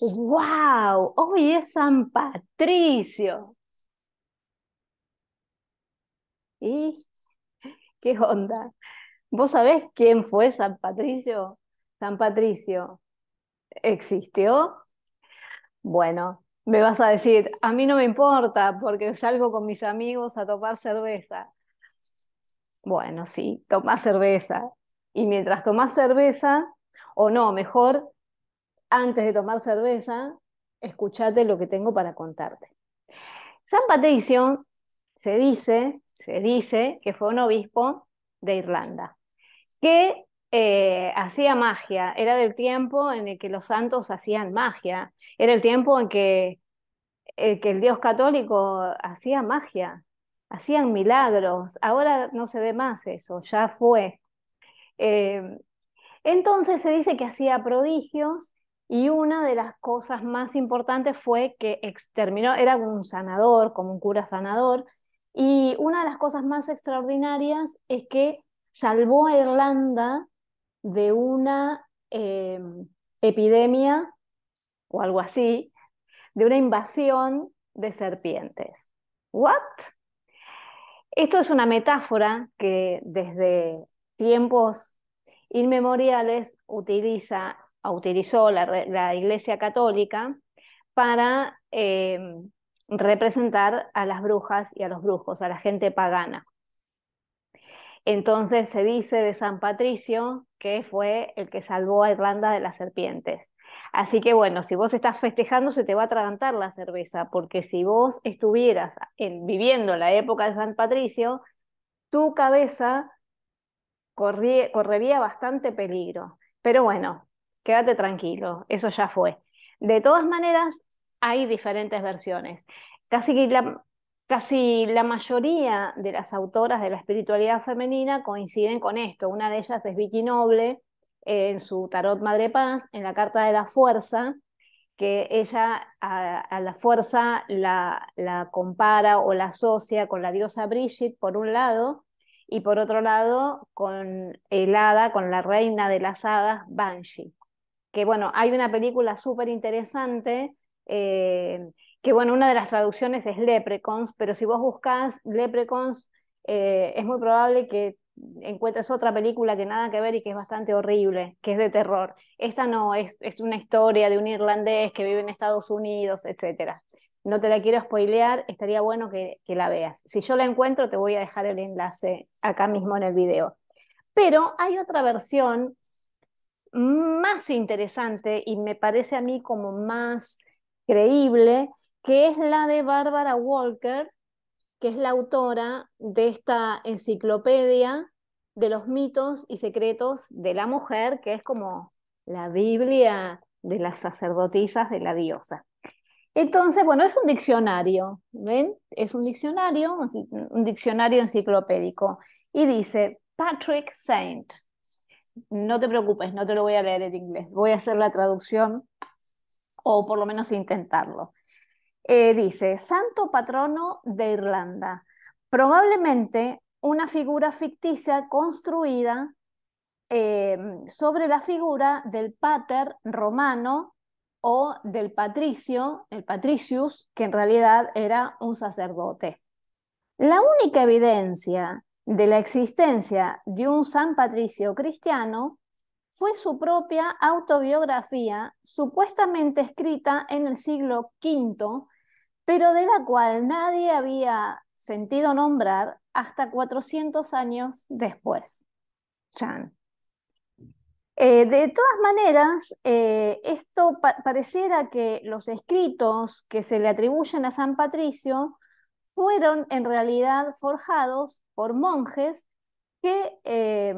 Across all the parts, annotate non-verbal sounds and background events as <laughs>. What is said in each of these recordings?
¡Wow! Hoy es San Patricio. ¿Y qué onda? ¿Vos sabés quién fue San Patricio? San Patricio existió. Bueno, me vas a decir, a mí no me importa porque salgo con mis amigos a tomar cerveza. Bueno, sí, tomás cerveza. Y mientras tomás cerveza, o no, mejor, antes de tomar cerveza, escuchate lo que tengo para contarte. San Patricio se dice, se dice que fue un obispo de Irlanda, que eh, hacía magia, era del tiempo en el que los santos hacían magia, era el tiempo en que, eh, que el Dios católico hacía magia, hacían milagros, ahora no se ve más eso, ya fue. Eh, entonces se dice que hacía prodigios y una de las cosas más importantes fue que exterminó, era un sanador, como un cura sanador, y una de las cosas más extraordinarias es que salvó a Irlanda de una em, epidemia o algo así, de una invasión de serpientes. ¿What? Esto es una metáfora que desde tiempos inmemoriales utiliza utilizó la, Iglesia Católica para eh, representar a las brujas y a los brujos, a la gente pagana. Entonces se dice de San Patricio que fue el que salvó a Irlanda de las serpientes. Así que bueno, si vos estás festejando se te va a atragantar la cerveza, porque si vos estuvieras en, viviendo la época de San Patricio, tu cabeza correría bastante peligro. Pero bueno, quédate tranquilo, eso ya fue. De todas maneras, hay diferentes versiones. Casi la, mayoría de las autoras de la espiritualidad femenina coinciden con esto. Una de ellas es Vicky Noble, eh, en su Tarot Madre Paz, en la Carta de la Fuerza, que ella a, la fuerza la, la, compara o la asocia con la diosa Brigitte, por un lado, y por otro lado con el hada, con la reina de las hadas, Banshee que bueno, hay una película súper interesante, eh, que bueno, una de las traducciones es Leprecons pero si vos buscás Leprecons eh, es muy probable que encuentres otra película que nada que ver y que es bastante horrible, que es de terror. Esta no, es, es una historia de un irlandés que vive en Estados Unidos, etc. No te la quiero spoilear, estaría bueno que, que la veas. Si yo la encuentro, te voy a dejar el enlace acá mismo en el video. Pero hay otra versión más interesante y me parece a mí como más creíble, que es la de Bárbara Walker, que es la autora de esta enciclopedia de los mitos y secretos de la mujer, que es como la Biblia de las sacerdotisas de la diosa. Entonces, bueno, es un diccionario, ¿ven? Es un diccionario, un diccionario enciclopédico. Y dice, Patrick Saint, no te preocupes, no te lo voy a leer en inglés, voy a hacer la traducción o por lo menos intentarlo. Eh, dice, santo patrono de Irlanda, probablemente una figura ficticia construida eh, sobre la figura del pater romano o del patricio, el patricius, que en realidad era un sacerdote. La única evidencia de la existencia de un San Patricio cristiano fue su propia autobiografía supuestamente escrita en el siglo V, pero de la cual nadie había sentido nombrar hasta 400 años después. Eh, de todas maneras, eh, esto pareciera que los escritos que se le atribuyen a San Patricio fueron en realidad forjados por monjes que eh,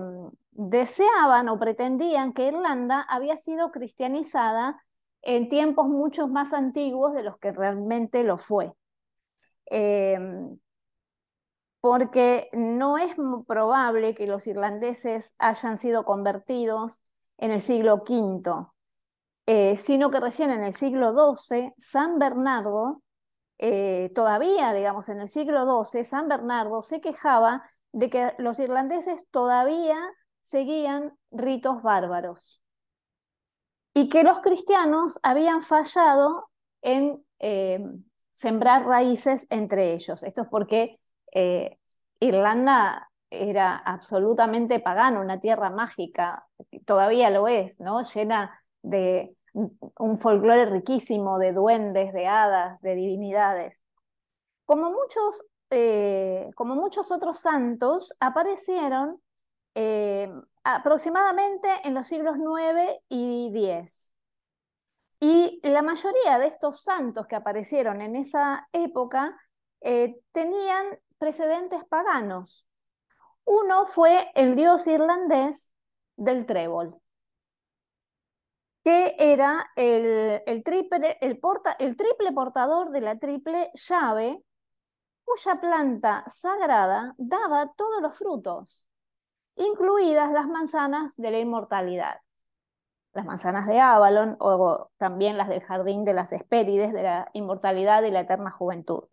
deseaban o pretendían que Irlanda había sido cristianizada en tiempos mucho más antiguos de los que realmente lo fue. Em, porque no es probable que los irlandeses hayan sido convertidos en el siglo V, eh, sino que recién en el siglo XII, San Bernardo eh, todavía, digamos, en el siglo XII, San Bernardo se quejaba de que los irlandeses todavía seguían ritos bárbaros y que los cristianos habían fallado en eh, sembrar raíces entre ellos. Esto es porque eh, Irlanda era absolutamente pagana, una tierra mágica, todavía lo es, ¿no? Llena de un folclore riquísimo de duendes, de hadas, de divinidades. Como muchos, eh, como muchos otros santos, aparecieron eh, aproximadamente en los siglos IX y X. Y la mayoría de estos santos que aparecieron en esa época eh, tenían precedentes paganos. Uno fue el dios irlandés del trébol que era el, triple, portador de la triple llave, cuya planta sagrada daba todos los frutos, incluidas las manzanas de la inmortalidad, las manzanas de Avalon o también las del jardín de las Hespérides, de la inmortalidad y la eterna juventud.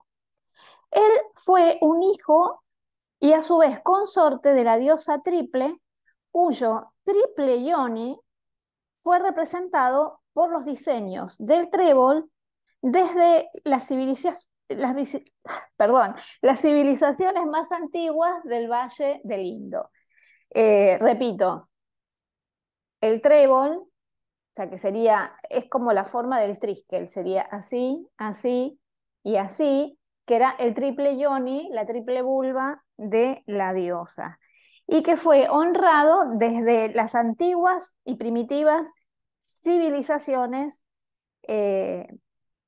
Él fue un hijo y a su vez consorte de la diosa triple, cuyo triple Ioni fue representado por los diseños del trébol desde las civilizaciones, más antiguas del Valle del Indo. Eh, repito, el trébol, o sea que sería, es como la forma del triskel, sería así, así y así, que era el triple yoni, la triple vulva de la diosa y que fue honrado desde las antiguas y primitivas civilizaciones eh,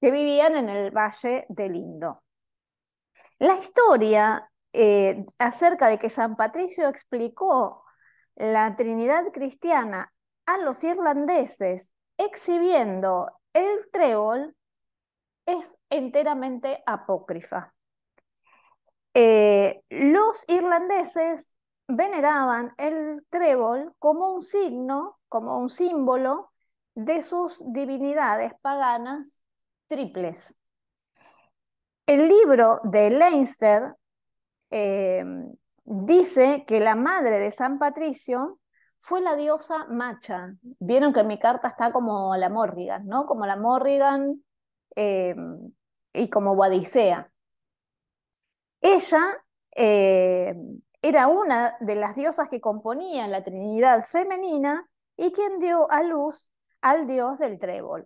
que vivían en el valle del Indo. La historia eh, acerca de que San Patricio explicó la Trinidad cristiana a los irlandeses exhibiendo el trébol es enteramente apócrifa. Eh, los irlandeses veneraban el trébol como un signo, como un símbolo de sus divinidades paganas triples. El libro de Leinster eh, dice que la madre de San Patricio fue la diosa Macha. Vieron que mi carta está como la Morrigan, ¿no? Como la Morrigan eh, y como Guadicea. Ella eh, era una de las diosas que componían la Trinidad femenina y quien dio a luz al dios del trébol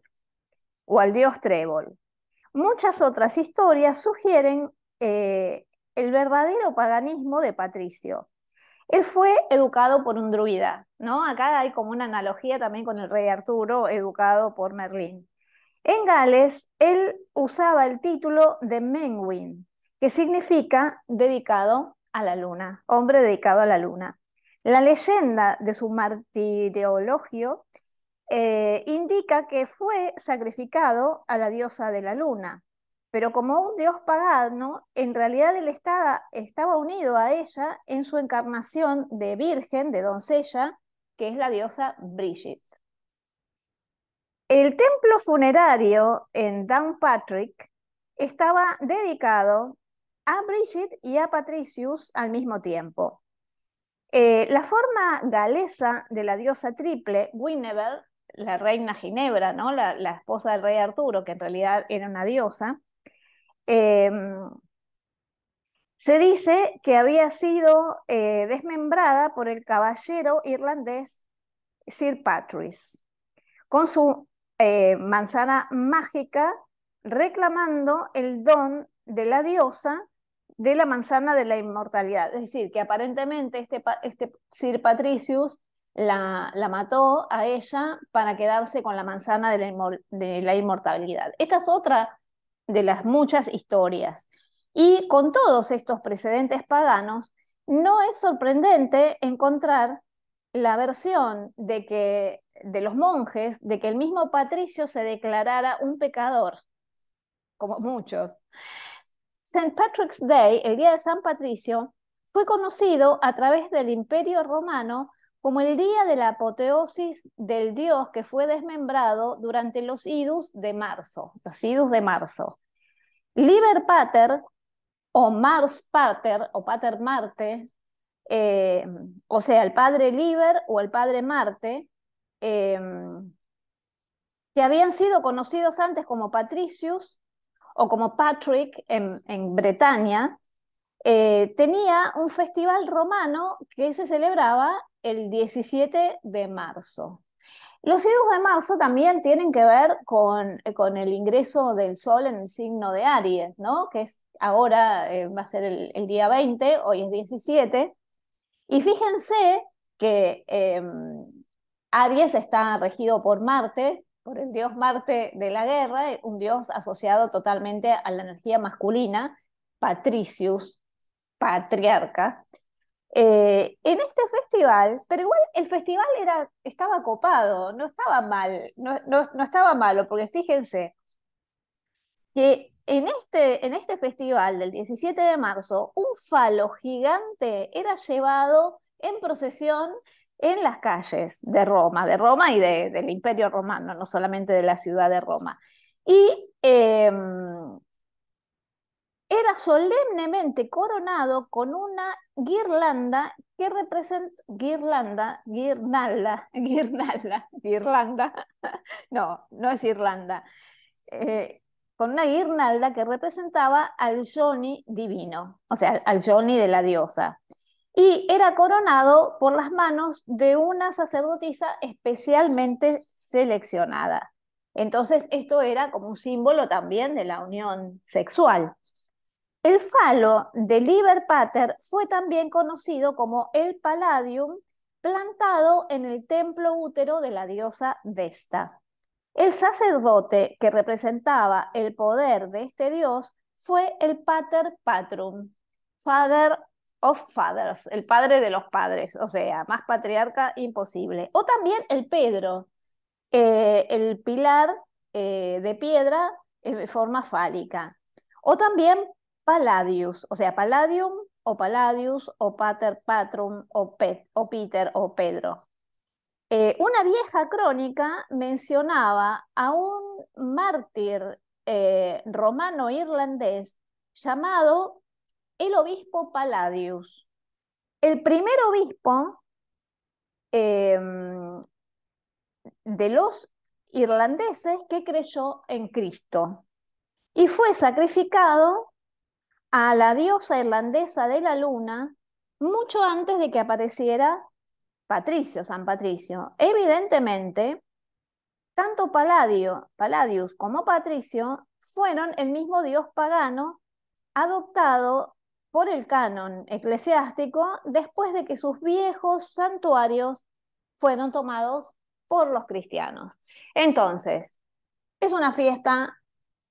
o al dios trébol. Muchas otras historias sugieren eh, el verdadero paganismo de Patricio. Él fue educado por un druida, ¿no? Acá hay como una analogía también con el rey Arturo, educado por Merlín. En Gales, él usaba el título de Menguin, que significa dedicado a la luna, hombre dedicado a la luna. La leyenda de su martirologio eh, indica que fue sacrificado a la diosa de la luna, pero como un dios pagano, en realidad él estaba, estaba unido a ella en su encarnación de virgen, de doncella, que es la diosa Brigitte. El templo funerario en Downpatrick estaba dedicado a Bridget y a Patricius al mismo tiempo. Eh, la forma galesa de la diosa triple, Guinevere, la reina Ginebra, ¿no? la, esposa del rey Arturo, que en realidad era una diosa, em, se dice que había sido eh, desmembrada por el caballero irlandés Sir Patrice, con su eh, manzana mágica reclamando el don de la diosa de la manzana de la inmortalidad. Es decir, que aparentemente este, este Sir Patricius la, la, mató a ella para quedarse con la manzana de la, inmortalidad. Esta es otra de las muchas historias. Y con todos estos precedentes paganos, no es sorprendente encontrar la versión de que de los monjes de que el mismo Patricio se declarara un pecador, como muchos. St. Patrick's Day, el Día de San Patricio, fue conocido a través del Imperio Romano como el día de la apoteosis del dios que fue desmembrado durante los idus de marzo, los idus de marzo. Liber Pater o Mars Pater o Pater Marte, eh, o sea, el padre Liber o el padre Marte, eh, que habían sido conocidos antes como patricius, o como Patrick en, Bretaña, eh, tenía un festival romano que se celebraba el 17 de marzo. Los hijos de marzo también tienen que ver eh, con, el ingreso del sol en el signo de Aries, ¿no? que es ahora eh, va a ser el, día 20, hoy es 17. Y fíjense que em, Aries está regido por Marte, por el dios Marte de la guerra, eh, un dios asociado totalmente a la energía masculina, Patricius, patriarca. Eh, en este festival, pero igual el festival era, estaba copado, no estaba mal, no, estaba malo, porque fíjense que en este, en este festival del 17 de marzo, un falo gigante era llevado en procesión en las calles de Roma, de Roma y del Imperio Romano, no solamente de la ciudad de Roma. Y em, era solemnemente coronado con una guirlanda que representa guirlanda, guirnalda, <laughs> guirnalda, guirlanda, <laughs> no, no es Irlanda, eh, con una guirnalda que representaba al Johnny divino, o sea, al Johnny de la diosa y era coronado por las manos de una sacerdotisa especialmente seleccionada. Entonces esto era como un símbolo también de la unión sexual. El falo de Liber Pater fue también conocido como el Palladium, plantado en el templo útero de la diosa Vesta. El sacerdote que representaba el poder de este dios fue el Pater Patrum, Father of fathers, el padre de los padres, o sea, más patriarca imposible. O también el Pedro, eh, el pilar eh, de piedra en eh, forma fálica. O también Palladius, o sea, Palladium o Palladius o Pater Patrum o, o Peter o Pedro. una vieja crónica mencionaba a un mártir romano irlandés llamado el obispo Palladius. El primer obispo em, de los irlandeses que creyó en Cristo y fue sacrificado a la diosa irlandesa de la luna mucho antes de que apareciera Patricio, San Patricio. Evidentemente, tanto Paladio, Paladius como Patricio fueron el mismo dios pagano adoptado por el canon eclesiástico después de que sus viejos santuarios fueron tomados por los cristianos. Entonces, es una fiesta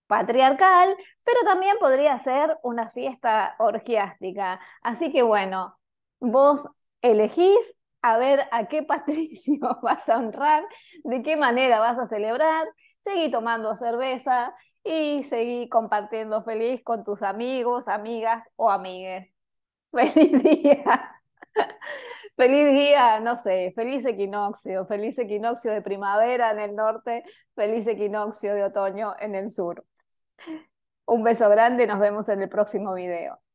patriarcal, pero también podría ser una fiesta orgiástica. Así que bueno, vos elegís a ver a qué patricio <laughs> vas a honrar, de qué manera vas a celebrar, seguí tomando cerveza, y seguí compartiendo feliz con tus amigos, amigas o amigues. <laughs> Feliz día. Feliz día, no sé, feliz equinoccio, feliz equinoccio de primavera en el norte, feliz equinoccio de otoño en el sur. Un beso grande, nos vemos en el próximo video.